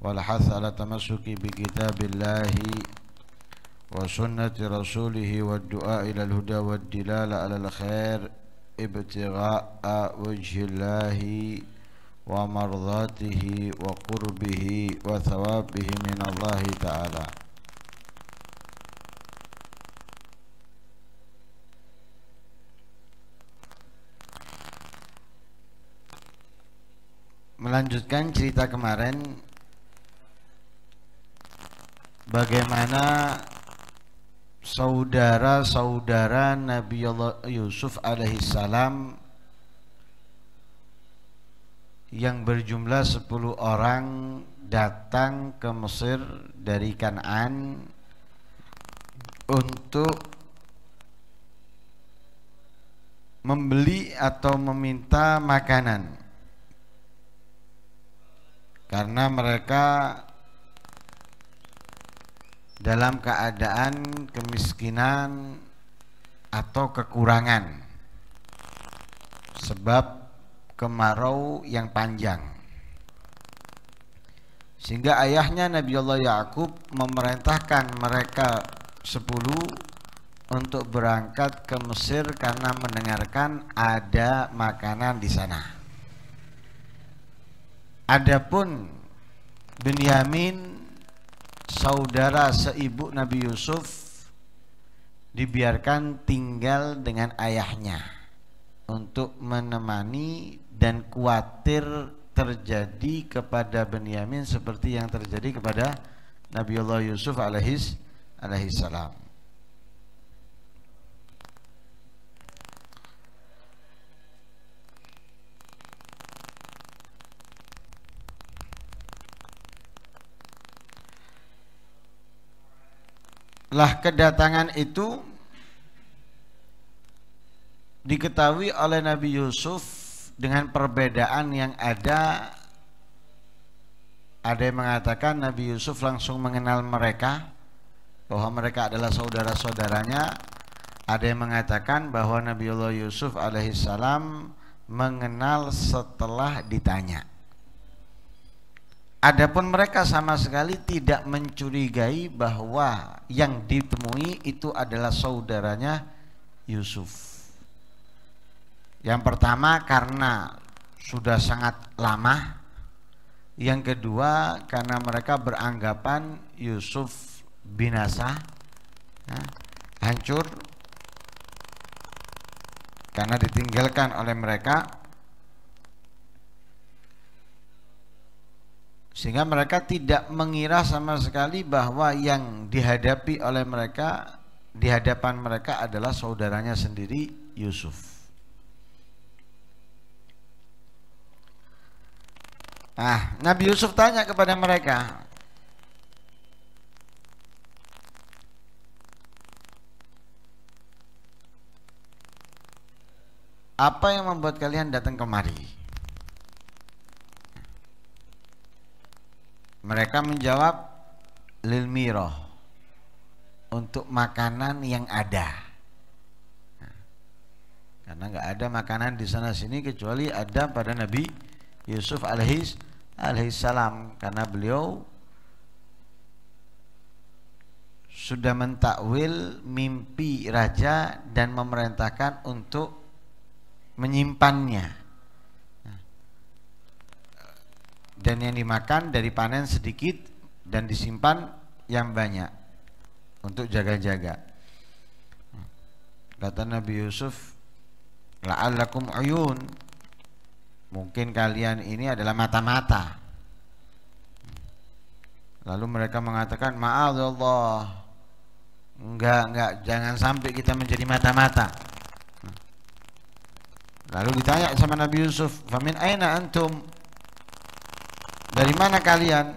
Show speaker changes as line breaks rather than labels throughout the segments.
والحث على التمسك بكتاب الله وسنة رسوله والدعاء إلى الهدى والدلالة على الخير ابتغاء وجه الله ومرضاته وقربه وثوابه من الله تعالى melanjutkan cerita kemarin bagaimana saudara-saudara Nabi Allah Yusuf alaihissalam yang berjumlah 10 orang datang ke Mesir dari Kanan untuk membeli atau meminta makanan karena mereka dalam keadaan kemiskinan atau kekurangan sebab kemarau yang panjang sehingga ayahnya Nabi Allah Yakub memerintahkan mereka sepuluh untuk berangkat ke Mesir karena mendengarkan ada makanan di sana. Adapun Benyamin saudara seibu Nabi Yusuf dibiarkan tinggal dengan ayahnya untuk menemani dan khawatir terjadi kepada Benyamin seperti yang terjadi kepada Nabi Allah Yusuf alaihis alaihissalam. lah kedatangan itu diketahui oleh Nabi Yusuf dengan perbedaan yang ada ada yang mengatakan Nabi Yusuf langsung mengenal mereka bahwa mereka adalah saudara-saudaranya ada yang mengatakan bahwa Nabi Allah Yusuf alaihissalam mengenal setelah ditanya Adapun mereka sama sekali tidak mencurigai bahwa yang ditemui itu adalah saudaranya Yusuf. Yang pertama karena sudah sangat lama. Yang kedua karena mereka beranggapan Yusuf binasa, ya, hancur karena ditinggalkan oleh mereka sehingga mereka tidak mengira sama sekali bahwa yang dihadapi oleh mereka di hadapan mereka adalah saudaranya sendiri Yusuf. Ah, Nabi Yusuf tanya kepada mereka, apa yang membuat kalian datang kemari? Mereka menjawab lil miroh untuk makanan yang ada. karena nggak ada makanan di sana sini kecuali ada pada Nabi Yusuf alaihis alaihissalam karena beliau sudah mentakwil mimpi raja dan memerintahkan untuk menyimpannya dan yang dimakan dari panen sedikit dan disimpan yang banyak untuk jaga-jaga. Kata Nabi Yusuf, la'allakum ayun. Mungkin kalian ini adalah mata-mata. Lalu mereka mengatakan, "Maaf Allah. Enggak, enggak, jangan sampai kita menjadi mata-mata." Lalu ditanya sama Nabi Yusuf, "Famin aina antum?" Dari mana kalian?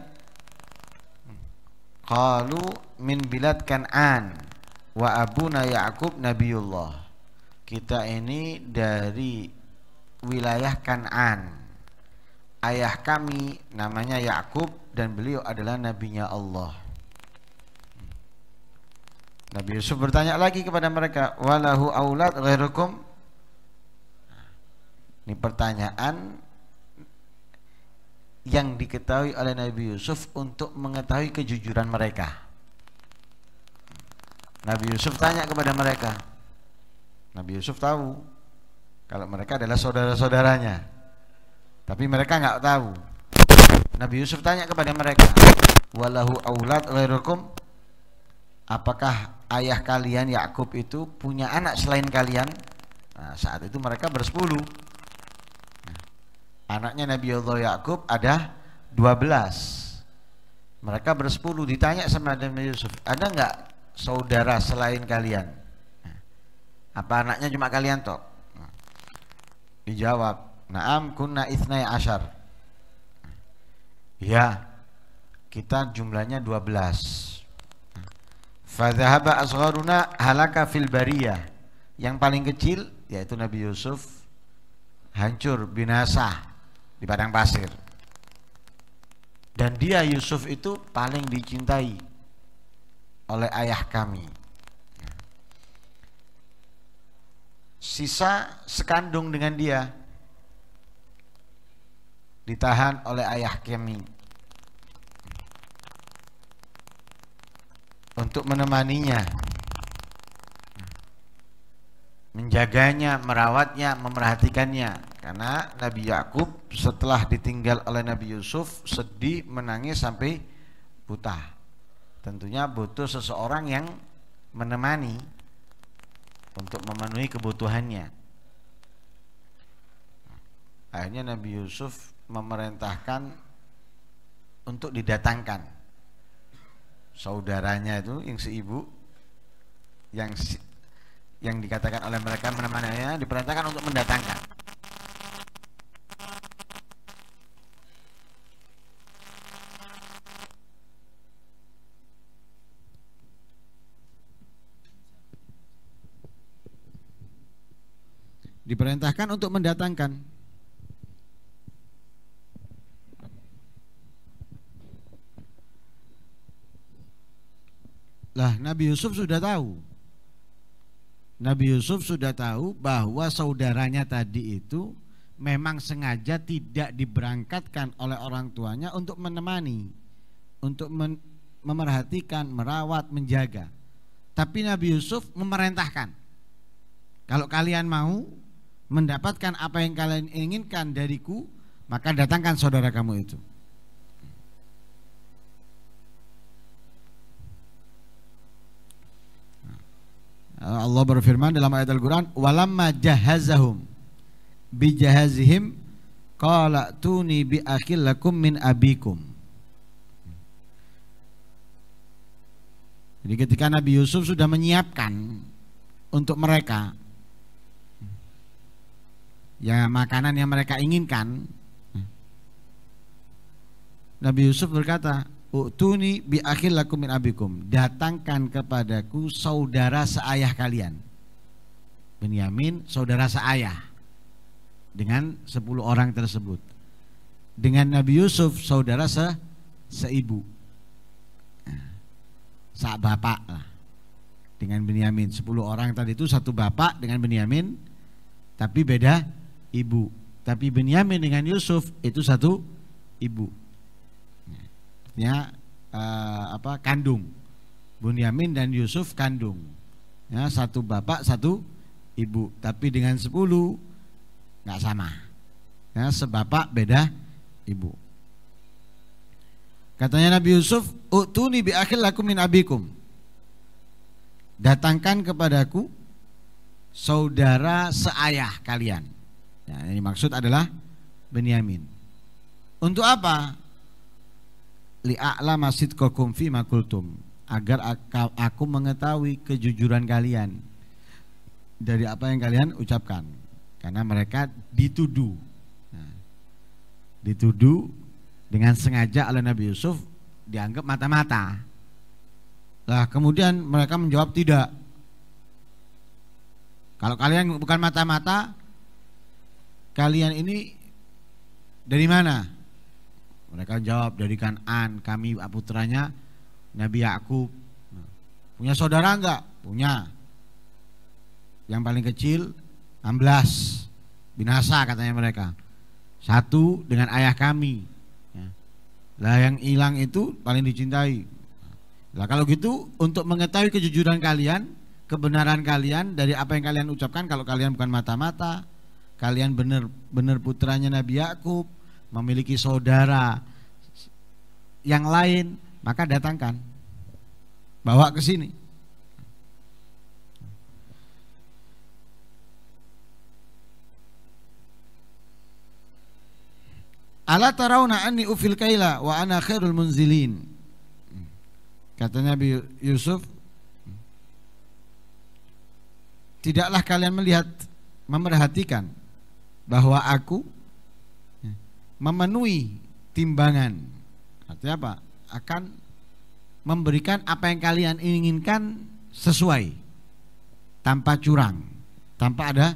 Qalu min bilad Kan'an wa abuna Ya'qub Nabiullah. Kita ini dari wilayah Kan'an. Ayah kami namanya Yakub dan beliau adalah nabinya Allah. Nabi Yusuf bertanya lagi kepada mereka, "Walahu aulad ghairukum?" Ini pertanyaan yang diketahui oleh Nabi Yusuf untuk mengetahui kejujuran mereka. Nabi Yusuf tanya kepada mereka. Nabi Yusuf tahu kalau mereka adalah saudara-saudaranya. Tapi mereka nggak tahu. Nabi Yusuf tanya kepada mereka, "Walahu aulad ghairukum?" Apakah ayah kalian Yakub itu punya anak selain kalian? Nah, saat itu mereka bersepuluh Anaknya Nabi Allah Yakub ada 12. Mereka bersepuluh ditanya sama Nabi Yusuf, ada nggak saudara selain kalian? Apa anaknya cuma kalian tok? Dijawab, Naam kunna isnai ashar. Ya, kita jumlahnya 12. Fadhahaba asgharuna halaka fil bariyah. Yang paling kecil yaitu Nabi Yusuf hancur binasa di padang pasir. Dan dia Yusuf itu paling dicintai oleh ayah kami. Sisa sekandung dengan dia ditahan oleh ayah kami untuk menemaninya menjaganya, merawatnya, memerhatikannya karena Nabi Yakub setelah ditinggal oleh Nabi Yusuf sedih menangis sampai buta. Tentunya butuh seseorang yang menemani untuk memenuhi kebutuhannya. Akhirnya Nabi Yusuf memerintahkan untuk didatangkan saudaranya itu yang seibu yang yang dikatakan oleh mereka menemaninya diperintahkan untuk mendatangkan diperintahkan untuk mendatangkan Lah Nabi Yusuf sudah tahu Nabi Yusuf sudah tahu bahwa saudaranya tadi itu memang sengaja tidak diberangkatkan oleh orang tuanya untuk menemani untuk men memerhatikan, merawat, menjaga. Tapi Nabi Yusuf memerintahkan, kalau kalian mau mendapatkan apa yang kalian inginkan dariku, maka datangkan saudara kamu itu. Nah, Allah berfirman dalam ayat Al-Quran Walamma jahazahum Bijahazihim Kala tuni bi lakum min abikum Jadi ketika Nabi Yusuf sudah menyiapkan Untuk mereka ya makanan yang mereka inginkan. Hmm. Nabi Yusuf berkata, "Utuni bi akhil lakum min abikum." Datangkan kepadaku saudara seayah kalian. Benyamin saudara seayah dengan 10 orang tersebut. Dengan Nabi Yusuf saudara se seibu. Eh, Sa bapak lah. Dengan Benyamin 10 orang tadi itu satu bapak dengan Benyamin tapi beda ibu. Tapi Benyamin dengan Yusuf itu satu ibu. Ya, eh, apa kandung. Bunyamin dan Yusuf kandung. Ya, satu bapak, satu ibu. Tapi dengan sepuluh nggak sama. Ya, sebapak beda ibu. Katanya Nabi Yusuf, "Utuni bi akhil lakum min abikum." Datangkan kepadaku saudara seayah kalian. Nah, yang dimaksud adalah Benyamin. Untuk apa? masjid kokum fi makultum agar aku mengetahui kejujuran kalian dari apa yang kalian ucapkan karena mereka dituduh nah, dituduh dengan sengaja oleh Nabi Yusuf dianggap mata-mata lah kemudian mereka menjawab tidak kalau kalian bukan mata-mata kalian ini dari mana? Mereka jawab dari Kanan, kami putranya Nabi Yakub. Punya saudara enggak? Punya. Yang paling kecil Amblas binasa katanya mereka. Satu dengan ayah kami. Ya. Lah yang hilang itu paling dicintai. Lah kalau gitu untuk mengetahui kejujuran kalian, kebenaran kalian dari apa yang kalian ucapkan kalau kalian bukan mata-mata, Kalian benar-benar putranya Nabi Yakub, memiliki saudara yang lain, maka datangkan. Bawa ke sini. Ala tarawna anni ufil kaila wa ana khairul munzilin. Kata Nabi Yusuf, tidaklah kalian melihat memerhatikan bahwa aku ya, memenuhi timbangan. Artinya apa? Akan memberikan apa yang kalian inginkan sesuai tanpa curang, tanpa ada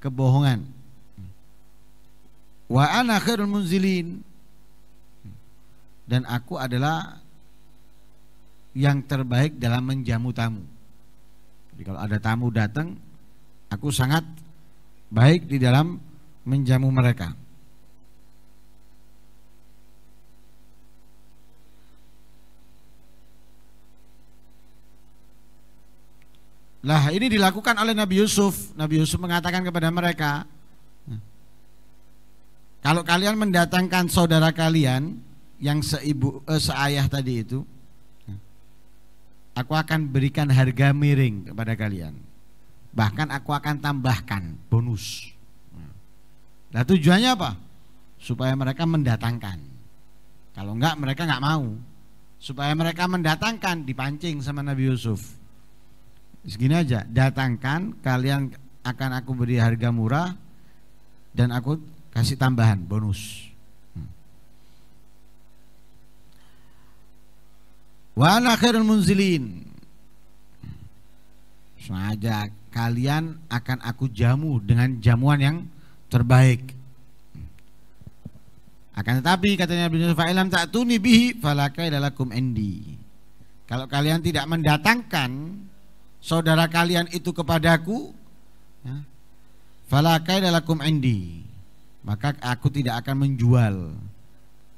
kebohongan. Wa ana khairul munzilin. Dan aku adalah yang terbaik dalam menjamu tamu. Jadi kalau ada tamu datang, aku sangat baik di dalam menjamu mereka. Lah ini dilakukan oleh Nabi Yusuf. Nabi Yusuf mengatakan kepada mereka, kalau kalian mendatangkan saudara kalian yang seibu eh, seayah tadi itu, aku akan berikan harga miring kepada kalian. Bahkan aku akan tambahkan bonus. Nah tujuannya apa? Supaya mereka mendatangkan. Kalau enggak mereka enggak mau. Supaya mereka mendatangkan dipancing sama Nabi Yusuf. Segini aja, datangkan kalian akan aku beri harga murah dan aku kasih tambahan bonus. Hmm. Wa munzilin. Sengaja kalian akan aku jamu dengan jamuan yang terbaik. Akan tetapi katanya Ibnu Fa'ilam tak tuni bihi falakai kum endi. Kalau kalian tidak mendatangkan saudara kalian itu kepadaku, falakai ya, falakai kum endi, maka aku tidak akan menjual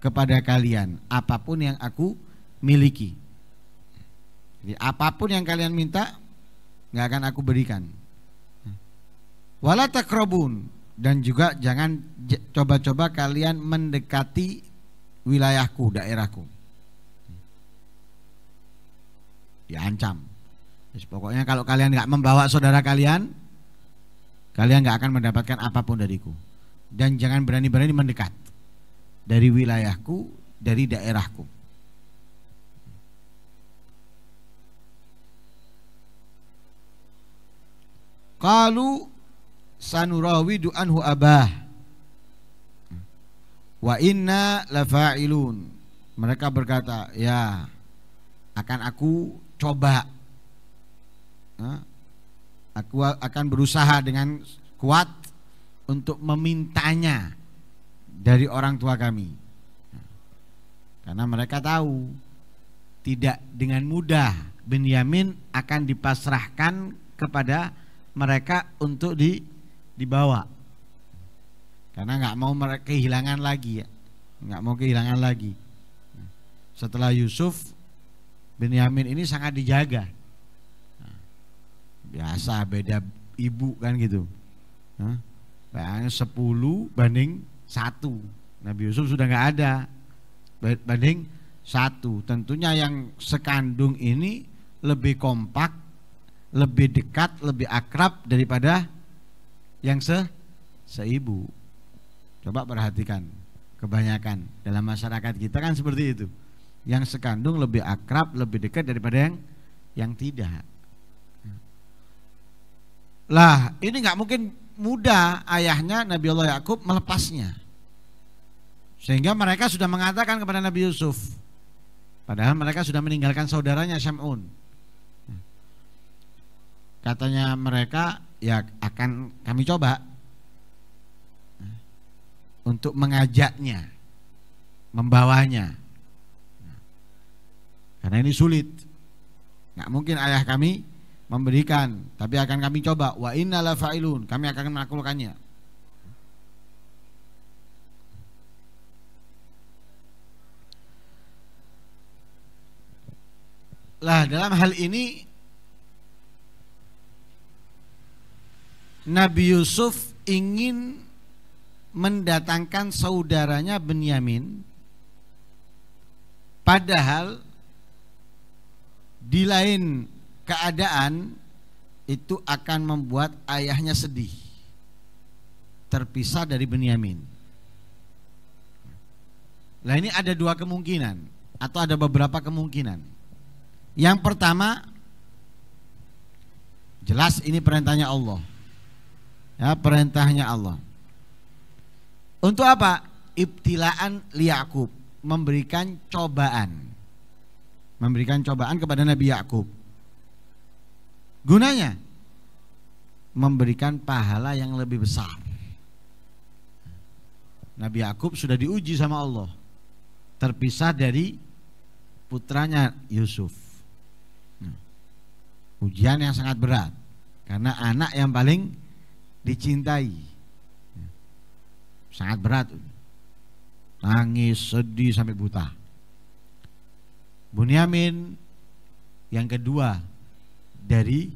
kepada kalian apapun yang aku miliki. Jadi apapun yang kalian minta nggak akan aku berikan. Walatakrobun dan juga jangan coba-coba kalian mendekati wilayahku, daerahku. Diancam. Jadi pokoknya kalau kalian nggak membawa saudara kalian, kalian nggak akan mendapatkan apapun dariku. Dan jangan berani-berani mendekat dari wilayahku, dari daerahku. Kalau sanurawidu anhu abah wa inna lafa'ilun mereka berkata ya akan aku coba aku akan berusaha dengan kuat untuk memintanya dari orang tua kami karena mereka tahu tidak dengan mudah Benyamin akan dipasrahkan kepada mereka untuk di dibawa karena nggak mau mereka kehilangan lagi ya nggak mau kehilangan lagi setelah Yusuf Benyamin ini sangat dijaga biasa beda ibu kan gitu bayangin sepuluh banding satu Nabi Yusuf sudah nggak ada banding satu tentunya yang sekandung ini lebih kompak lebih dekat lebih akrab daripada yang se seibu. Coba perhatikan kebanyakan dalam masyarakat kita kan seperti itu. Yang sekandung lebih akrab, lebih dekat daripada yang yang tidak. Lah, ini nggak mungkin mudah ayahnya Nabi Allah Yakub melepasnya. Sehingga mereka sudah mengatakan kepada Nabi Yusuf. Padahal mereka sudah meninggalkan saudaranya Syam'un. Katanya mereka ya akan kami coba untuk mengajaknya, membawanya. Karena ini sulit. Nggak mungkin ayah kami memberikan, tapi akan kami coba. Wa inna la fa'ilun, kami akan melakukannya. Lah dalam hal ini Nabi Yusuf ingin mendatangkan saudaranya Benyamin padahal di lain keadaan itu akan membuat ayahnya sedih terpisah dari Benyamin. Nah ini ada dua kemungkinan atau ada beberapa kemungkinan. Yang pertama jelas ini perintahnya Allah. Ya, perintahnya Allah. Untuk apa? Ibtilaan Yakub, memberikan cobaan. Memberikan cobaan kepada Nabi Yakub. Gunanya memberikan pahala yang lebih besar. Nabi Yakub sudah diuji sama Allah. Terpisah dari putranya Yusuf. Hmm. Ujian yang sangat berat karena anak yang paling dicintai. Sangat berat. Nangis, sedih sampai buta. Bunyamin yang kedua dari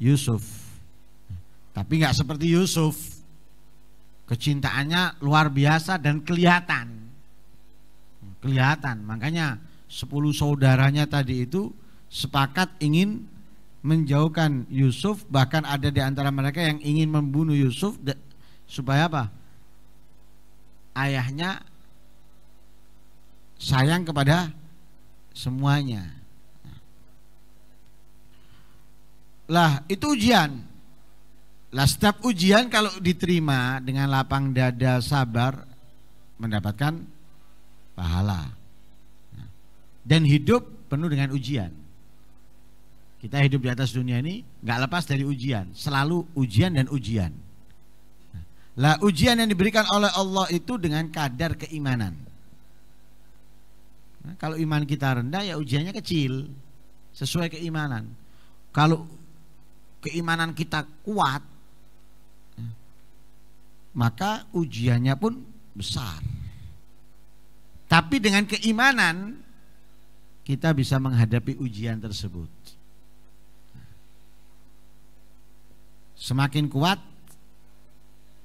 Yusuf. Tapi nggak seperti Yusuf. Kecintaannya luar biasa dan kelihatan. Kelihatan. Makanya 10 saudaranya tadi itu sepakat ingin menjauhkan Yusuf bahkan ada di antara mereka yang ingin membunuh Yusuf supaya apa ayahnya sayang kepada semuanya lah itu ujian lah setiap ujian kalau diterima dengan lapang dada sabar mendapatkan pahala dan hidup penuh dengan ujian kita hidup di atas dunia ini nggak lepas dari ujian, selalu ujian dan ujian. Lah ujian yang diberikan oleh Allah itu dengan kadar keimanan. Nah, kalau iman kita rendah ya ujiannya kecil sesuai keimanan. Kalau keimanan kita kuat maka ujiannya pun besar. Tapi dengan keimanan kita bisa menghadapi ujian tersebut. Semakin kuat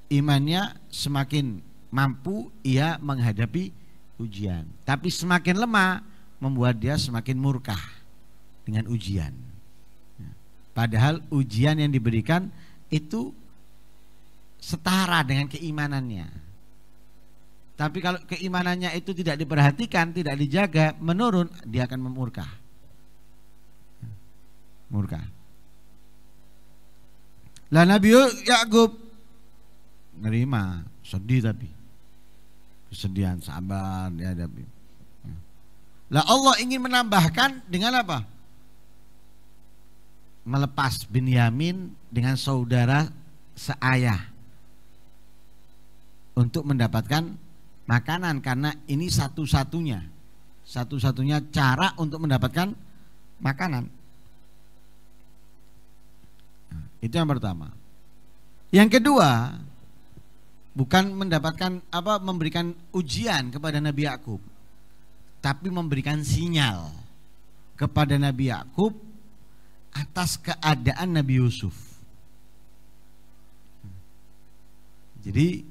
imannya, semakin mampu ia menghadapi ujian. Tapi semakin lemah membuat dia semakin murkah dengan ujian. Ya. Padahal ujian yang diberikan itu setara dengan keimanannya. Tapi kalau keimanannya itu tidak diperhatikan, tidak dijaga, menurun, dia akan memurkah. Ya. Murkah. Lah Nabi Yakub nerima, sedih tapi kesedihan sabar ya tapi. Ya. Lah Allah ingin menambahkan dengan apa? Melepas bin Yamin dengan saudara seayah untuk mendapatkan makanan karena ini satu-satunya satu-satunya cara untuk mendapatkan makanan. Itu yang pertama. Yang kedua, bukan mendapatkan apa memberikan ujian kepada Nabi Yakub, tapi memberikan sinyal kepada Nabi Yakub atas keadaan Nabi Yusuf. Jadi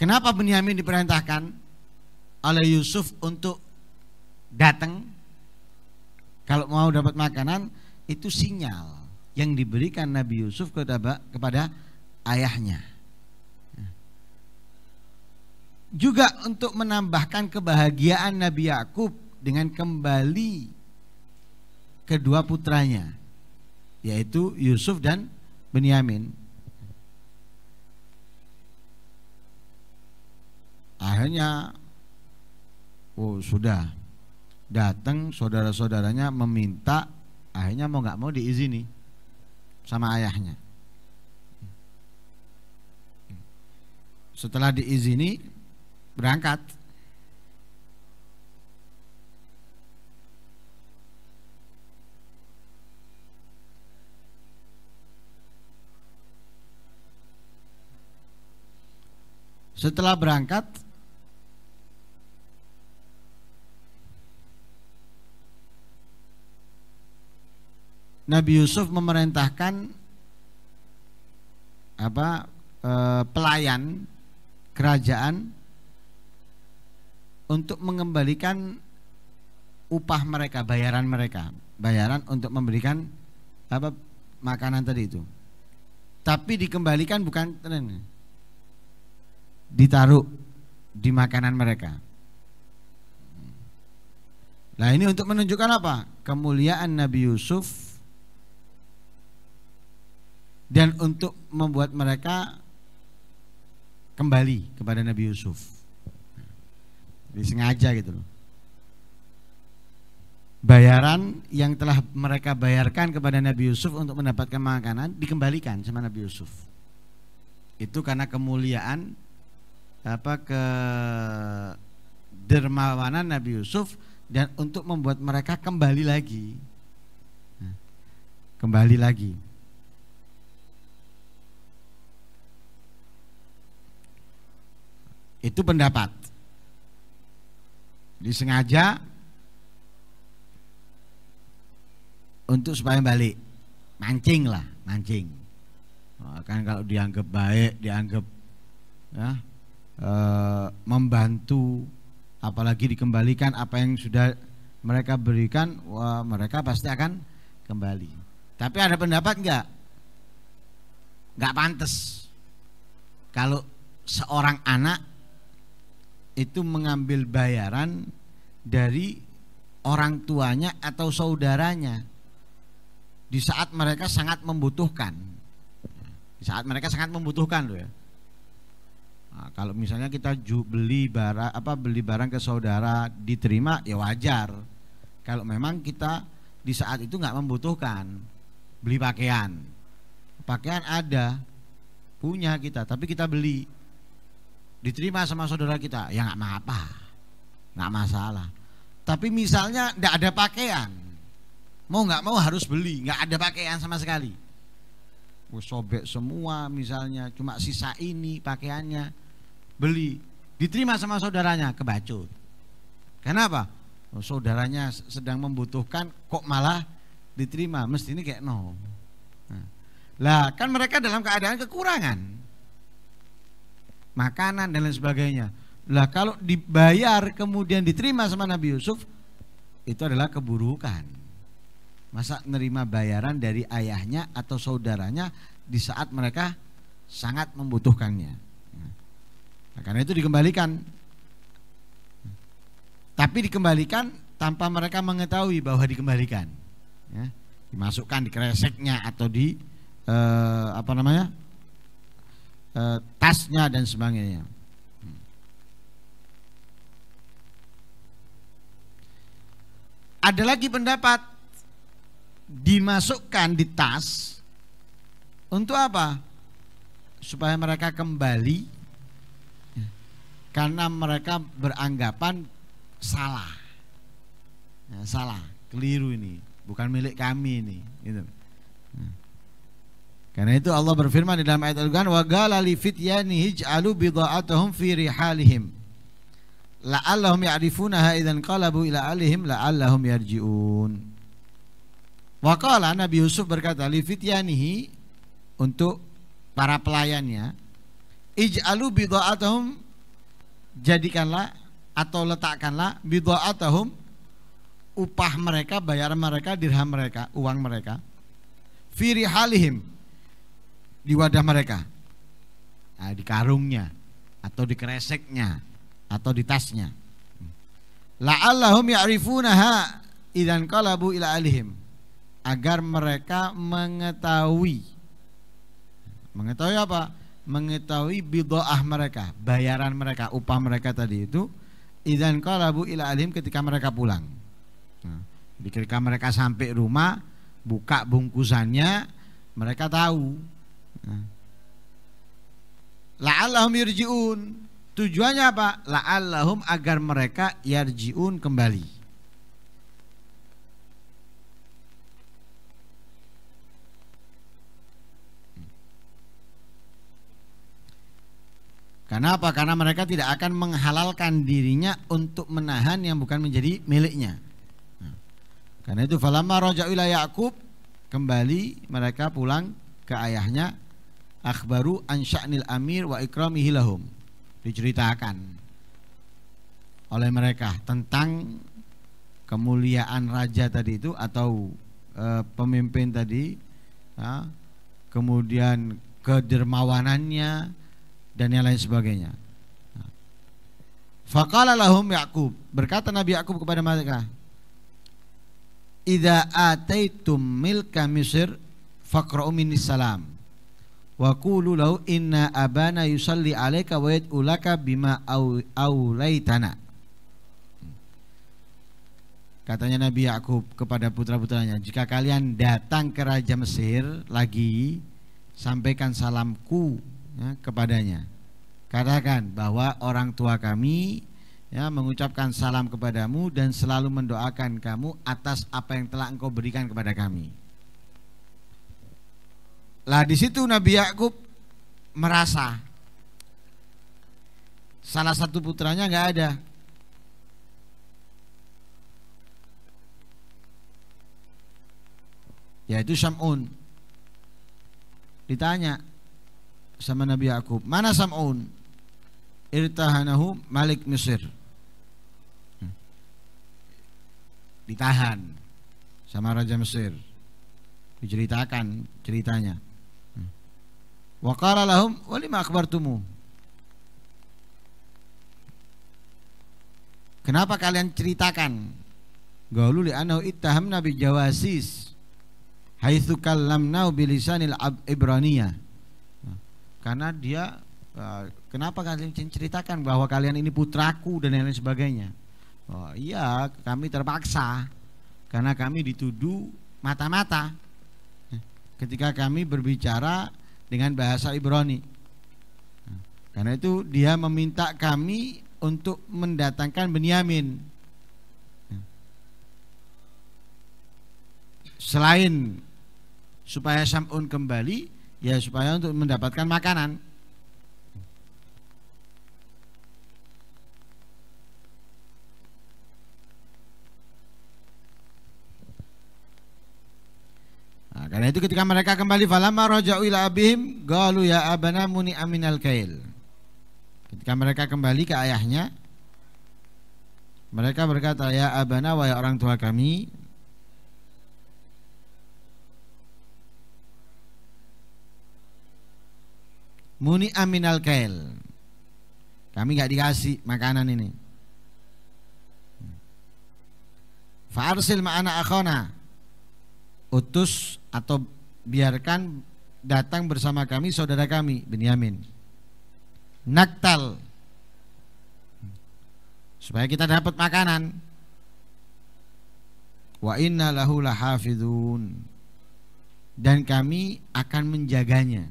kenapa Benyamin diperintahkan oleh Yusuf untuk datang kalau mau dapat makanan itu sinyal yang diberikan Nabi Yusuf kepada ayahnya. Juga untuk menambahkan kebahagiaan Nabi Yakub dengan kembali kedua putranya, yaitu Yusuf dan Benyamin. Akhirnya, oh sudah datang saudara-saudaranya meminta, akhirnya mau nggak mau diizini sama ayahnya. Setelah diizini berangkat. Setelah berangkat Nabi Yusuf memerintahkan apa e, pelayan kerajaan untuk mengembalikan upah mereka, bayaran mereka, bayaran untuk memberikan apa makanan tadi itu. Tapi dikembalikan bukan ditaruh di makanan mereka. Nah ini untuk menunjukkan apa? Kemuliaan Nabi Yusuf dan untuk membuat mereka kembali kepada Nabi Yusuf. Disengaja gitu loh. Bayaran yang telah mereka bayarkan kepada Nabi Yusuf untuk mendapatkan makanan dikembalikan sama Nabi Yusuf. Itu karena kemuliaan apa ke dermawanan Nabi Yusuf dan untuk membuat mereka kembali lagi. Nah, kembali lagi. Itu pendapat. Disengaja untuk supaya balik. Mancing lah, mancing. Nah, kan kalau dianggap baik, dianggap ya, e, membantu, apalagi dikembalikan apa yang sudah mereka berikan, wah, mereka pasti akan kembali. Tapi ada pendapat enggak? Enggak pantas kalau seorang anak itu mengambil bayaran dari orang tuanya atau saudaranya di saat mereka sangat membutuhkan. Di saat mereka sangat membutuhkan loh ya. Nah, kalau misalnya kita beli barang apa beli barang ke saudara diterima ya wajar. Kalau memang kita di saat itu nggak membutuhkan beli pakaian, pakaian ada punya kita tapi kita beli diterima sama saudara kita ya nggak apa-apa nggak masalah tapi misalnya nggak ada pakaian mau nggak mau harus beli nggak ada pakaian sama sekali Wah, sobek semua misalnya cuma sisa ini pakaiannya beli diterima sama saudaranya kebacut kenapa oh, saudaranya sedang membutuhkan kok malah diterima mesti ini kayak no nah, lah kan mereka dalam keadaan kekurangan makanan dan lain sebagainya. Lah kalau dibayar kemudian diterima sama Nabi Yusuf itu adalah keburukan. Masa nerima bayaran dari ayahnya atau saudaranya di saat mereka sangat membutuhkannya. Nah, karena itu dikembalikan. Tapi dikembalikan tanpa mereka mengetahui bahwa dikembalikan. Ya, dimasukkan di kreseknya atau di eh, apa namanya? e, tasnya dan sebagainya. Ada lagi pendapat dimasukkan di tas untuk apa? Supaya mereka kembali karena mereka beranggapan salah. Ya, salah, keliru ini, bukan milik kami ini, gitu. Karena itu Allah berfirman di dalam ayat Al-Quran wa gala li fityani hij'alu bidha'atuhum fi rihalihim la'allahum ya'rifunaha idzan qalabu ila alihim la'allahum yarji'un. Wa qala Nabi Yusuf berkata li fityanihi untuk para pelayannya ij'alu bidha'atuhum jadikanlah atau letakkanlah bidha'atuhum upah mereka, bayar mereka, dirham mereka, uang mereka. Firi halihim di wadah mereka. Nah, di karungnya atau di kreseknya atau di tasnya. la allahum ya'rifunaha idan qalabu ila alihim agar mereka mengetahui mengetahui apa? mengetahui bidoah mereka, bayaran mereka, upah mereka tadi itu idan qalabu ila alihim ketika mereka pulang. Nah, ketika mereka sampai rumah, buka bungkusannya, mereka tahu La'allahum yurji'un. Tujuannya apa? La'allahum agar mereka yarji'un kembali. Karena apa? Karena mereka tidak akan menghalalkan dirinya untuk menahan yang bukan menjadi miliknya. karena itu falamma raja'u ila Ya'qub kembali mereka pulang ke ayahnya akhbaru an sya'nil amir wa ikramihi lahum diceritakan oleh mereka tentang kemuliaan raja tadi itu atau e, pemimpin tadi ya, kemudian kedermawanannya dan yang lain sebagainya Faqala lahum Yakub berkata Nabi Yakub kepada mereka Idza ataitum milka Fakra'u minis salam wa qulu lahu inna abana yusalli alaika wa yad'ulaka bima aulaitana Katanya Nabi Yakub kepada putra-putranya, "Jika kalian datang ke raja Mesir lagi, sampaikan salamku ya, kepadanya. Katakan bahwa orang tua kami ya mengucapkan salam kepadamu dan selalu mendoakan kamu atas apa yang telah engkau berikan kepada kami." Lah di situ Nabi Yakub merasa salah satu putranya nggak ada. Yaitu Samun. Ditanya sama Nabi Yakub, "Mana Samun?" Irtahanahu Malik Mesir. Hmm. Ditahan sama Raja Mesir. Diceritakan ceritanya. Wakala qala lahum walima akhbartumu? Kenapa kalian ceritakan? Gaulu li Nabi ittahamna bi jawasis haitsu kallamnahu bilisanil ibraniyah. Karena dia eh, kenapa kalian ceritakan bahwa kalian ini putraku dan lain-lain sebagainya? Oh, iya, kami terpaksa karena kami dituduh mata-mata ketika kami berbicara dengan bahasa Ibrani. karena itu dia meminta kami untuk mendatangkan Benyamin. selain supaya Sam'un kembali, ya supaya untuk mendapatkan makanan. Karena itu ketika mereka kembali falama raja'u ila abihim qalu ya abana muni aminal kail. Ketika mereka kembali ke ayahnya mereka berkata ya abana wahai ya orang tua kami muni aminal kail. Kami nggak dikasih makanan ini. Farsil ma'ana akhona utus atau biarkan datang bersama kami saudara kami Benyamin. Naktal supaya kita dapat makanan. Wa inna lahu lahafidun dan kami akan menjaganya.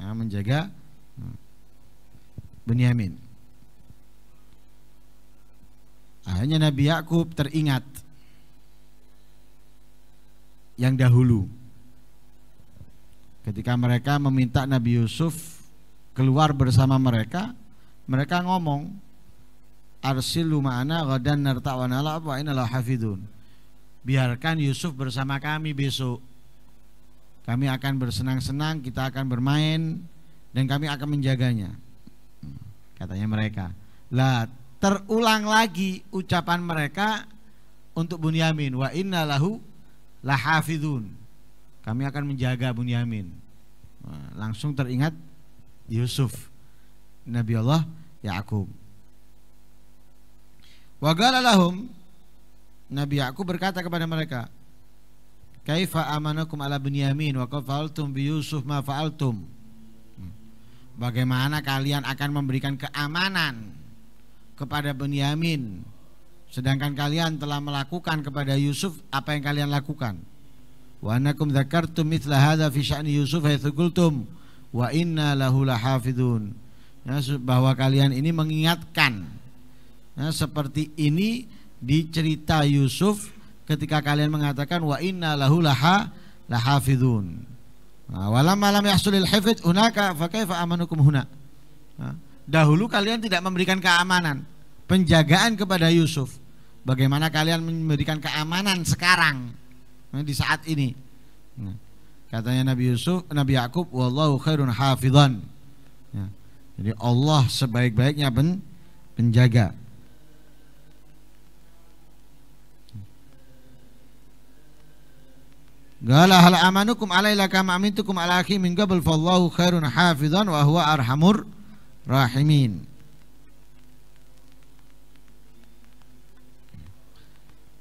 Nah, menjaga hmm, Benyamin. Akhirnya Nabi Yakub teringat yang dahulu ketika mereka meminta Nabi Yusuf keluar bersama mereka mereka ngomong arsilu ma'ana ghadan narta'wana wa inna hafidun biarkan Yusuf bersama kami besok kami akan bersenang-senang kita akan bermain dan kami akan menjaganya katanya mereka lah terulang lagi ucapan mereka untuk Bunyamin wa inna lahu lahafidun. Kami akan menjaga Bunyamin. Nah, langsung teringat Yusuf Nabi Allah Yakub. wagalalahum Nabi Yakub berkata kepada mereka, "Kaifa amanakum ala Bunyamin wa kafaltum bi Yusuf ma fa'altum?" Hmm. Bagaimana kalian akan memberikan keamanan kepada Bunyamin Sedangkan kalian telah melakukan kepada Yusuf apa yang kalian lakukan. Wa nakum dzakartum mithla hadza fi sya'ni Yusuf haitsu qultum wa inna lahu lahafidun. Ya, bahwa kalian ini mengingatkan ya, seperti ini di cerita Yusuf ketika kalian mengatakan wa inna lahu laha lahafidun. Nah, walam malam yahsulil hifdz hunaka fa kaifa amanukum huna. Nah, dahulu kalian tidak memberikan keamanan, penjagaan kepada Yusuf. Bagaimana kalian memberikan keamanan sekarang eh, di saat ini? Ya. Katanya Nabi Yusuf, Nabi Yakub, wallahu khairun hafidhan. Ya. Jadi Allah sebaik-baiknya pen, penjaga. Gala hal amanukum alaila kama amintukum ala akhi min qabl fallahu khairun hafidhan wa huwa arhamur rahimin.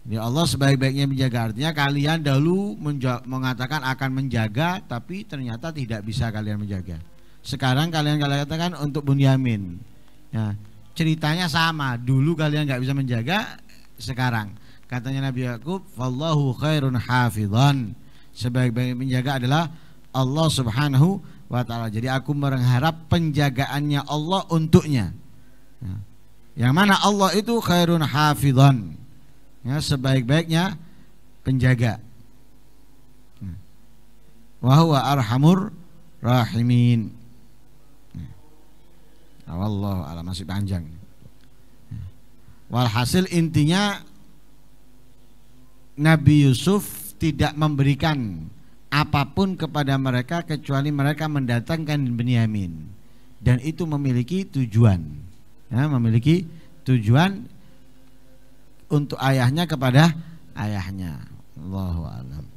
Ya Allah sebaik-baiknya menjaga artinya kalian dahulu mengatakan akan menjaga tapi ternyata tidak bisa kalian menjaga. Sekarang kalian kalian katakan untuk Bunyamin. Ya, ceritanya sama. Dulu kalian nggak bisa menjaga, sekarang. Katanya Nabi Yakub, "Wallahu khairun hafidhan." Sebaik-baik menjaga adalah Allah Subhanahu wa taala. Jadi aku mengharap penjagaannya Allah untuknya. Ya. Yang mana Allah itu khairun hafidhan ya sebaik-baiknya penjaga wahwa hmm. arhamur rahimin hmm. Allah alam masih panjang hmm. walhasil intinya Nabi Yusuf tidak memberikan apapun kepada mereka kecuali mereka mendatangkan Benyamin dan itu memiliki tujuan ya, memiliki tujuan untuk ayahnya kepada ayahnya. Allahu a'lam.